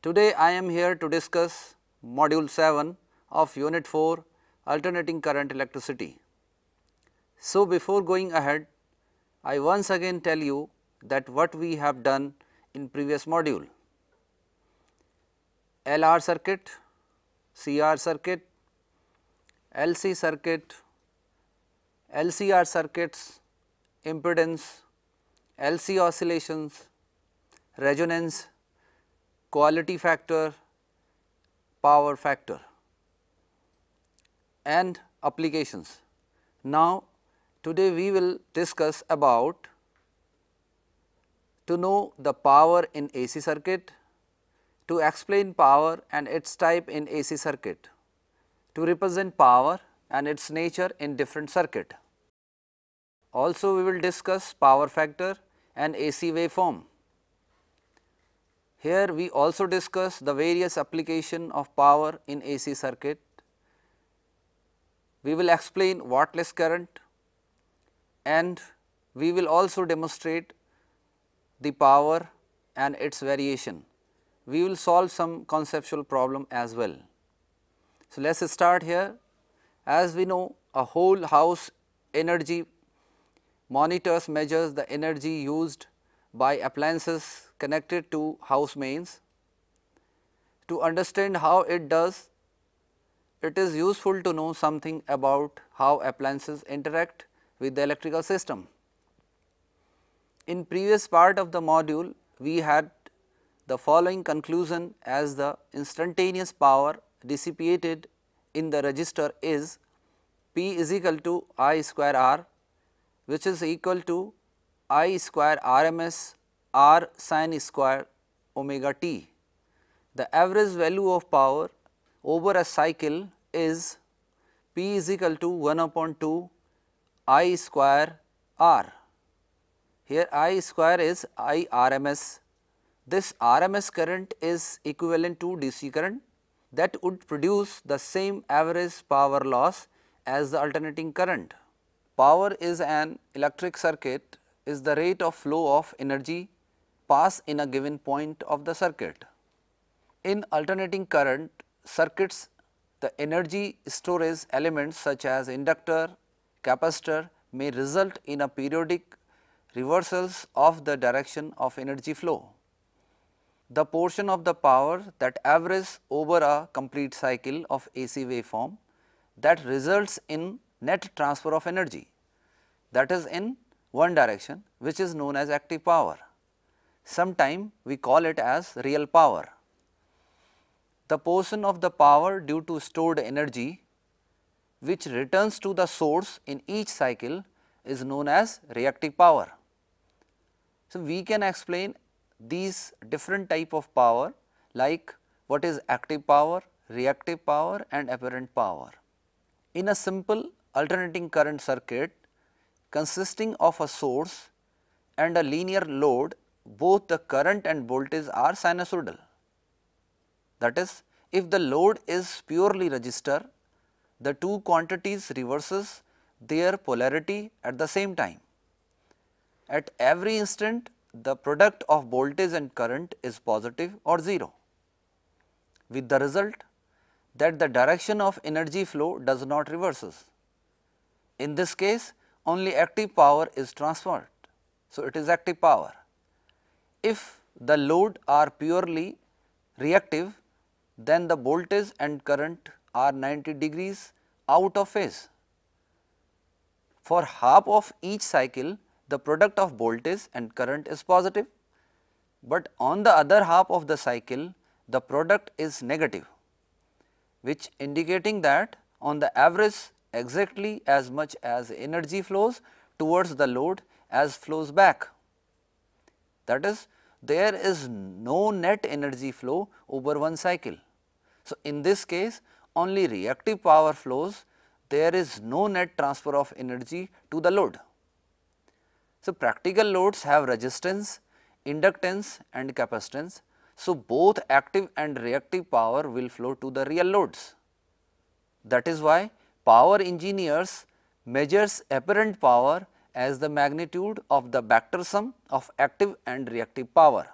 Today I am here to discuss module 7 of unit 4 alternating current electricity. So, before going ahead I once again tell you that what we have done in previous module. LR circuit, CR circuit, LC circuit, LCR circuits, impedance, LC oscillations, resonance quality factor, power factor and applications. Now, today we will discuss about to know the power in AC circuit, to explain power and its type in AC circuit, to represent power and its nature in different circuit. Also, we will discuss power factor and AC waveform. Here we also discuss the various application of power in AC circuit. We will explain wattless current and we will also demonstrate the power and its variation. We will solve some conceptual problem as well. So, let us start here. As we know a whole house energy monitors measures the energy used by appliances connected to house mains. To understand how it does, it is useful to know something about how appliances interact with the electrical system. In previous part of the module, we had the following conclusion as the instantaneous power dissipated in the resistor is P is equal to I square R which is equal to I square RMS r sine square omega t. The average value of power over a cycle is P is equal to 1 upon 2 I square R. Here I square is I RMS. This RMS current is equivalent to DC current that would produce the same average power loss as the alternating current. Power is an electric circuit is the rate of flow of energy pass in a given point of the circuit. In alternating current circuits, the energy storage elements such as inductor, capacitor may result in a periodic reversals of the direction of energy flow. The portion of the power that averages over a complete cycle of AC waveform that results in net transfer of energy that is in one direction which is known as active power. Sometime we call it as real power. The portion of the power due to stored energy which returns to the source in each cycle is known as reactive power. So, we can explain these different type of power like what is active power, reactive power and apparent power. In a simple alternating current circuit consisting of a source and a linear load both the current and voltage are sinusoidal. That is, if the load is purely resistor, the two quantities reverses their polarity at the same time. At every instant, the product of voltage and current is positive or 0, with the result that the direction of energy flow does not reverses. In this case, only active power is transferred. So, it is active power if the load are purely reactive then the voltage and current are 90 degrees out of phase. For half of each cycle the product of voltage and current is positive, but on the other half of the cycle the product is negative which indicating that on the average exactly as much as energy flows towards the load as flows back. That is there is no net energy flow over one cycle. So, in this case only reactive power flows there is no net transfer of energy to the load. So, practical loads have resistance, inductance and capacitance. So, both active and reactive power will flow to the real loads. That is why power engineers measures apparent power as the magnitude of the vector sum of active and reactive power.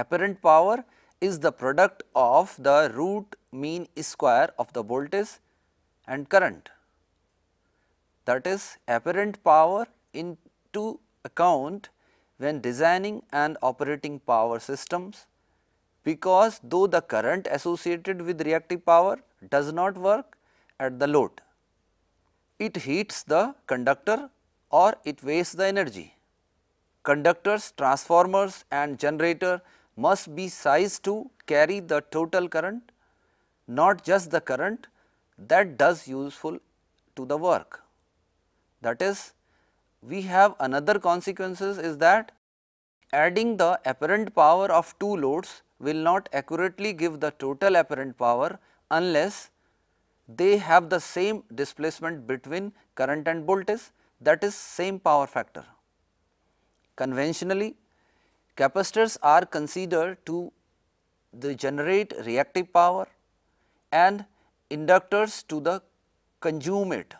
Apparent power is the product of the root mean square of the voltage and current. That is apparent power into account when designing and operating power systems because though the current associated with reactive power does not work at the load, it heats the conductor or it wastes the energy. Conductors, transformers and generator must be sized to carry the total current, not just the current that does useful to the work. That is, we have another consequences is that adding the apparent power of two loads will not accurately give the total apparent power unless they have the same displacement between current and voltage that is same power factor. Conventionally, capacitors are considered to the generate reactive power and inductors to the consume it.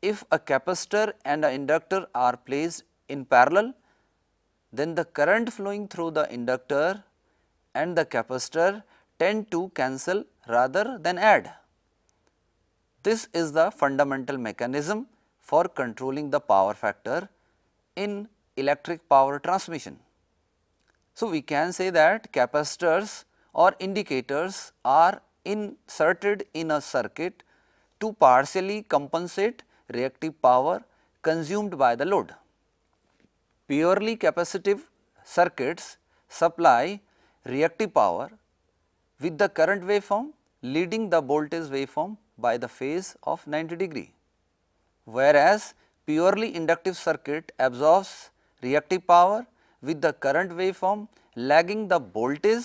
If a capacitor and an inductor are placed in parallel, then the current flowing through the inductor and the capacitor tend to cancel rather than add. This is the fundamental mechanism for controlling the power factor in electric power transmission. So, we can say that capacitors or indicators are inserted in a circuit to partially compensate reactive power consumed by the load. Purely capacitive circuits supply reactive power with the current waveform leading the voltage waveform by the phase of 90 degree whereas purely inductive circuit absorbs reactive power with the current waveform lagging the voltage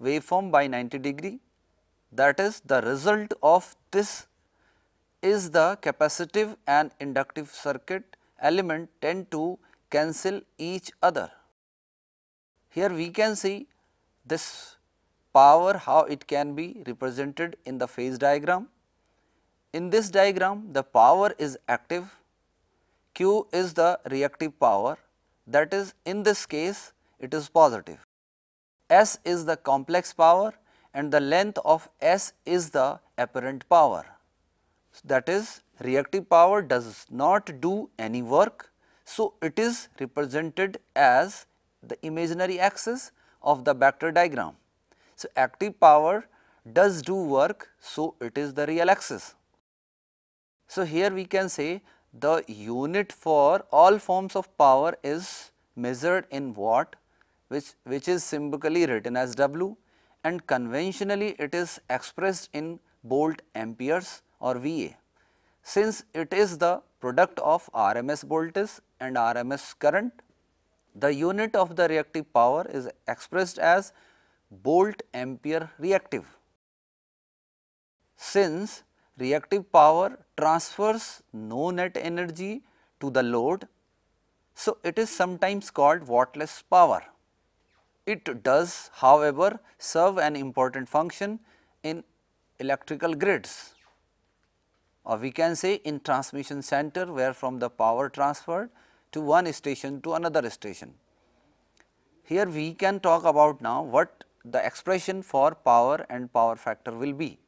waveform by 90 degree that is the result of this is the capacitive and inductive circuit element tend to cancel each other. Here we can see this power how it can be represented in the phase diagram. In this diagram, the power is active, Q is the reactive power that is in this case it is positive. S is the complex power and the length of S is the apparent power. So, that is reactive power does not do any work. So, it is represented as the imaginary axis of the vector diagram. So, active power does do work. So, it is the real axis. So, here we can say the unit for all forms of power is measured in watt which, which is symbolically written as W and conventionally it is expressed in volt amperes or VA. Since it is the product of RMS voltage and RMS current, the unit of the reactive power is expressed as volt ampere reactive. Since reactive power transfers no net energy to the load. So, it is sometimes called wattless power. It does however serve an important function in electrical grids or we can say in transmission center where from the power transferred to one station to another station. Here we can talk about now what the expression for power and power factor will be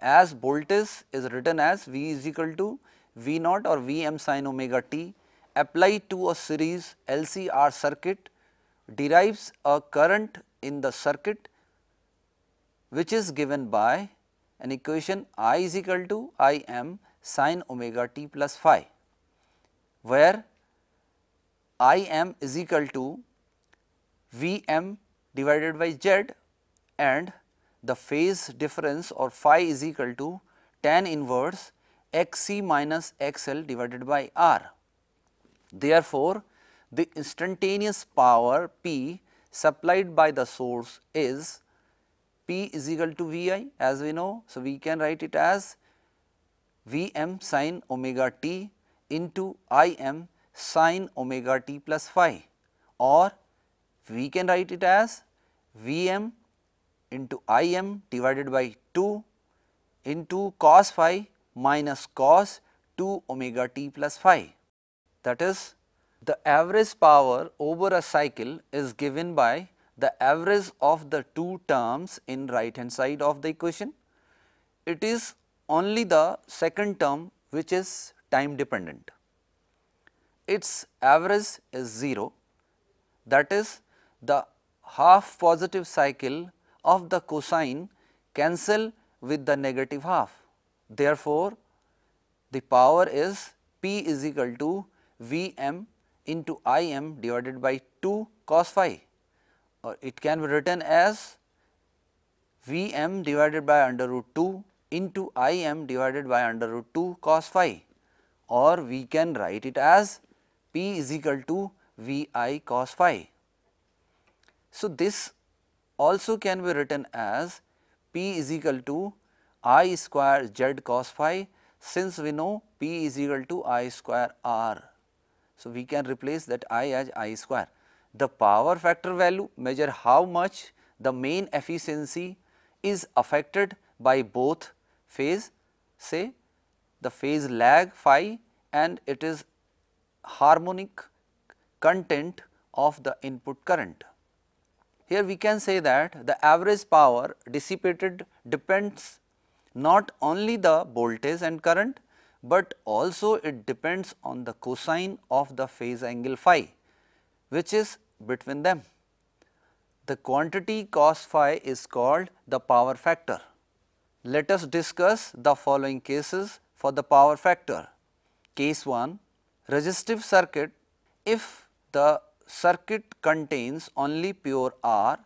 as voltage is written as V is equal to V naught or Vm sin omega t applied to a series LCR circuit derives a current in the circuit which is given by an equation I is equal to I m sin omega t plus phi where I m is equal to V m divided by Z and the phase difference or phi is equal to tan inverse xc minus xl divided by r. Therefore, the instantaneous power P supplied by the source is P is equal to Vi as we know. So, we can write it as Vm sin omega t into Im sin omega t plus phi or we can write it as Vm into Im divided by 2 into cos phi minus cos 2 omega t plus phi. That is the average power over a cycle is given by the average of the two terms in right hand side of the equation. It is only the second term which is time dependent. Its average is 0 that is the half positive cycle of the cosine cancel with the negative half. Therefore, the power is P is equal to V m into I m divided by 2 cos phi or it can be written as V m divided by under root 2 into I m divided by under root 2 cos phi or we can write it as P is equal to V i cos phi. So, this also can be written as P is equal to I square Z cos phi since we know P is equal to I square R. So, we can replace that I as I square. The power factor value measure how much the main efficiency is affected by both phase say the phase lag phi and it is harmonic content of the input current. Here we can say that the average power dissipated depends not only the voltage and current, but also it depends on the cosine of the phase angle phi which is between them. The quantity cos phi is called the power factor. Let us discuss the following cases for the power factor. Case 1 resistive circuit if the circuit contains only pure R,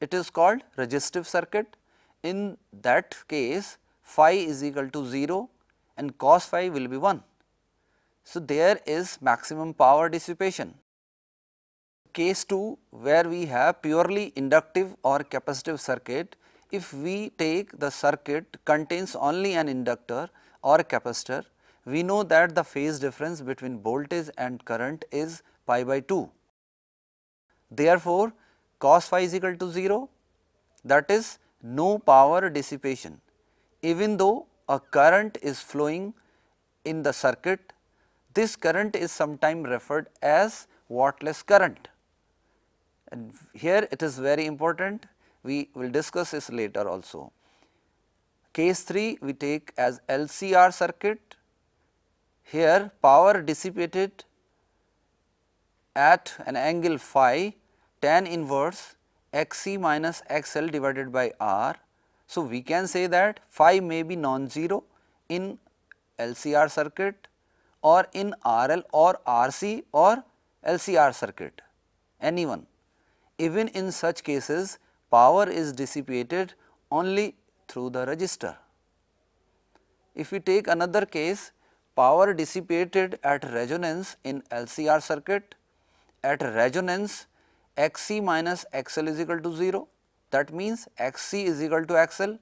it is called resistive circuit. In that case, phi is equal to 0 and cos phi will be 1. So, there is maximum power dissipation. Case 2 where we have purely inductive or capacitive circuit, if we take the circuit contains only an inductor or capacitor, we know that the phase difference between voltage and current is pi by 2. Therefore, cos phi is equal to 0 that is no power dissipation even though a current is flowing in the circuit this current is sometimes referred as wattless current and here it is very important we will discuss this later also. Case 3 we take as LCR circuit here power dissipated at an angle phi tan inverse xc minus xl divided by r. So, we can say that phi may be non-zero in LCR circuit or in RL or RC or LCR circuit any one. Even in such cases power is dissipated only through the resistor. If we take another case power dissipated at resonance in LCR circuit at resonance xc minus xl is equal to 0 that means xc is equal to xl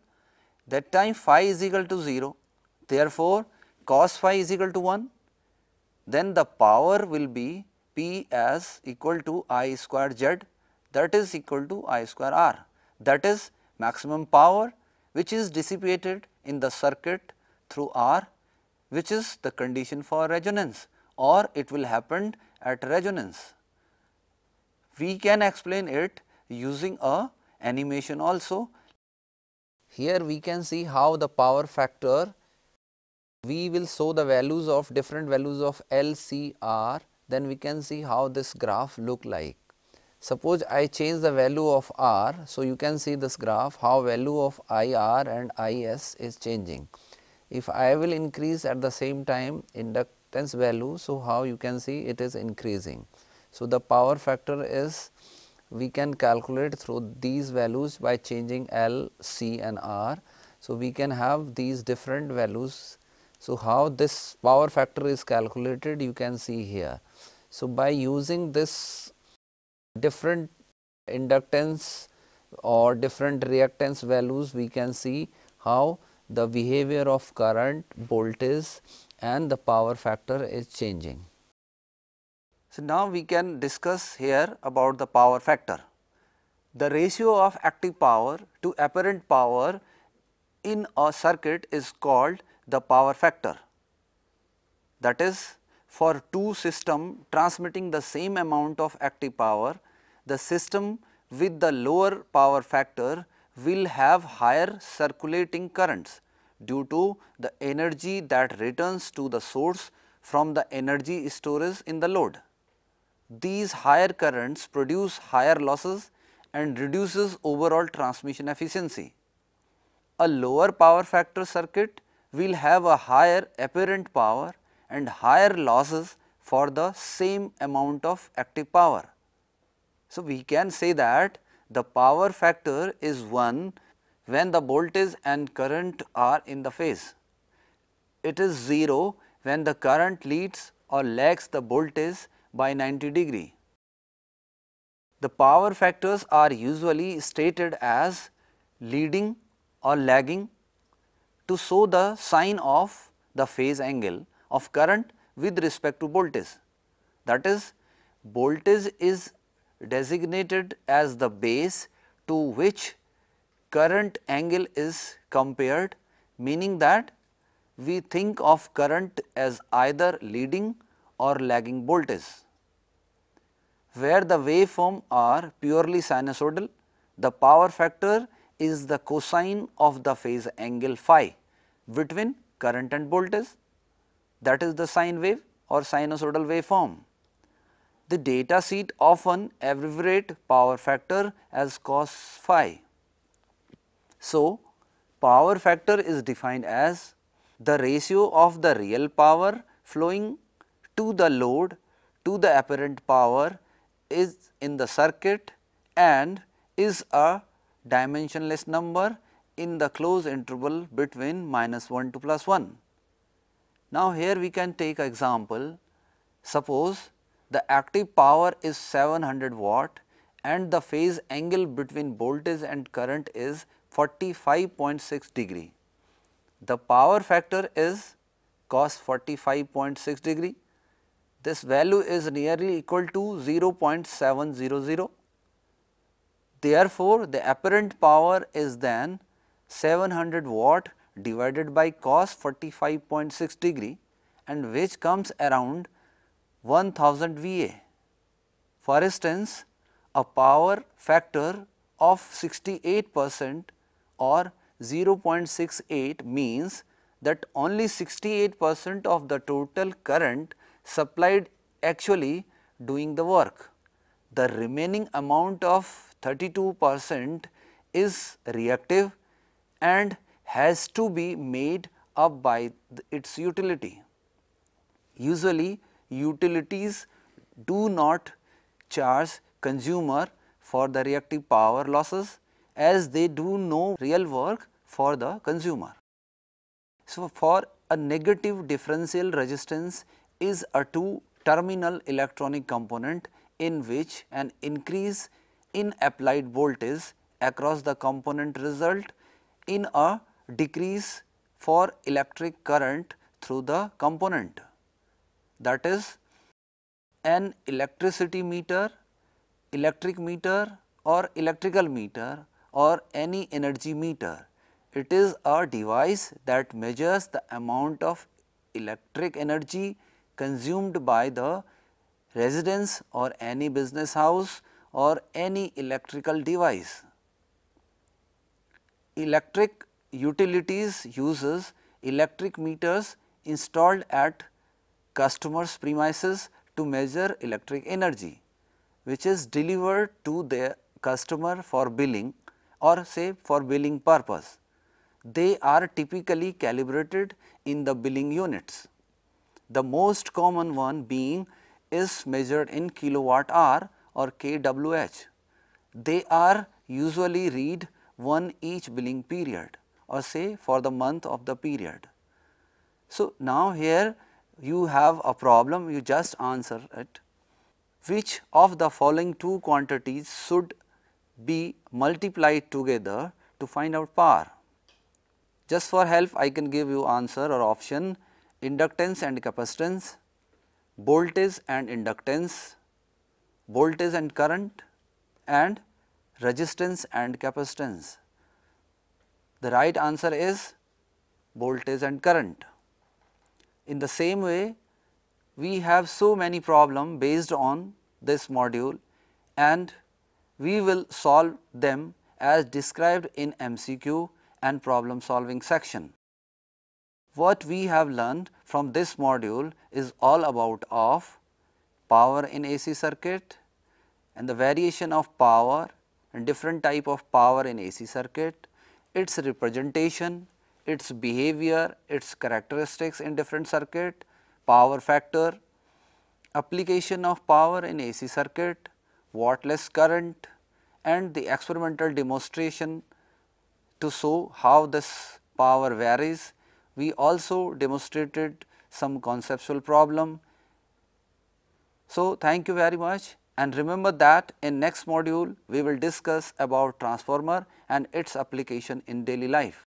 that time phi is equal to 0 therefore cos phi is equal to 1 then the power will be p as equal to i square z that is equal to i square r that is maximum power which is dissipated in the circuit through r which is the condition for resonance or it will happen at resonance. We can explain it using a animation also. Here we can see how the power factor, we will show the values of different values of L, C, R, then we can see how this graph look like. Suppose I change the value of R, so you can see this graph how value of IR and IS is changing. If I will increase at the same time inductance value, so how you can see it is increasing. So, the power factor is we can calculate through these values by changing L, C and R. So, we can have these different values. So, how this power factor is calculated you can see here. So, by using this different inductance or different reactance values we can see how the behavior of current, voltage and the power factor is changing. So, now we can discuss here about the power factor. The ratio of active power to apparent power in a circuit is called the power factor. That is for two system transmitting the same amount of active power, the system with the lower power factor will have higher circulating currents due to the energy that returns to the source from the energy storage in the load these higher currents produce higher losses and reduces overall transmission efficiency. A lower power factor circuit will have a higher apparent power and higher losses for the same amount of active power. So, we can say that the power factor is 1 when the voltage and current are in the phase. It is 0 when the current leads or lags the voltage by 90 degree. The power factors are usually stated as leading or lagging to show the sign of the phase angle of current with respect to voltage. That is voltage is designated as the base to which current angle is compared meaning that we think of current as either leading or lagging voltage where the waveform are purely sinusoidal, the power factor is the cosine of the phase angle phi between current and voltage that is the sine wave or sinusoidal waveform. The data sheet often abbreviate power factor as cos phi. So, power factor is defined as the ratio of the real power flowing to the load to the apparent power is in the circuit and is a dimensionless number in the closed interval between minus 1 to plus 1. Now, here we can take an example. Suppose the active power is 700 watt and the phase angle between voltage and current is 45.6 degree. The power factor is cos 45.6 degree this value is nearly equal to 0.700. Therefore, the apparent power is then 700 watt divided by cos 45.6 degree and which comes around 1000 VA. For instance, a power factor of 68 percent or 0.68 means that only 68 percent of the total current supplied actually doing the work. The remaining amount of 32 percent is reactive and has to be made up by the, its utility. Usually utilities do not charge consumer for the reactive power losses as they do no real work for the consumer. So, for a negative differential resistance is a two terminal electronic component in which an increase in applied voltage across the component result in a decrease for electric current through the component. That is an electricity meter, electric meter or electrical meter or any energy meter. It is a device that measures the amount of electric energy consumed by the residence or any business house or any electrical device. Electric utilities uses electric meters installed at customers premises to measure electric energy which is delivered to the customer for billing or say for billing purpose. They are typically calibrated in the billing units. The most common one being is measured in kilowatt hour or kWh. They are usually read one each billing period or say for the month of the period. So, now here you have a problem you just answer it which of the following two quantities should be multiplied together to find out power. Just for help I can give you answer or option inductance and capacitance, voltage and inductance, voltage and current and resistance and capacitance. The right answer is voltage and current. In the same way, we have so many problem based on this module and we will solve them as described in MCQ and problem solving section what we have learned from this module is all about of power in AC circuit and the variation of power and different type of power in AC circuit, its representation, its behavior, its characteristics in different circuit, power factor, application of power in AC circuit, wattless current and the experimental demonstration to show how this power varies we also demonstrated some conceptual problem. So, thank you very much and remember that in next module we will discuss about transformer and its application in daily life.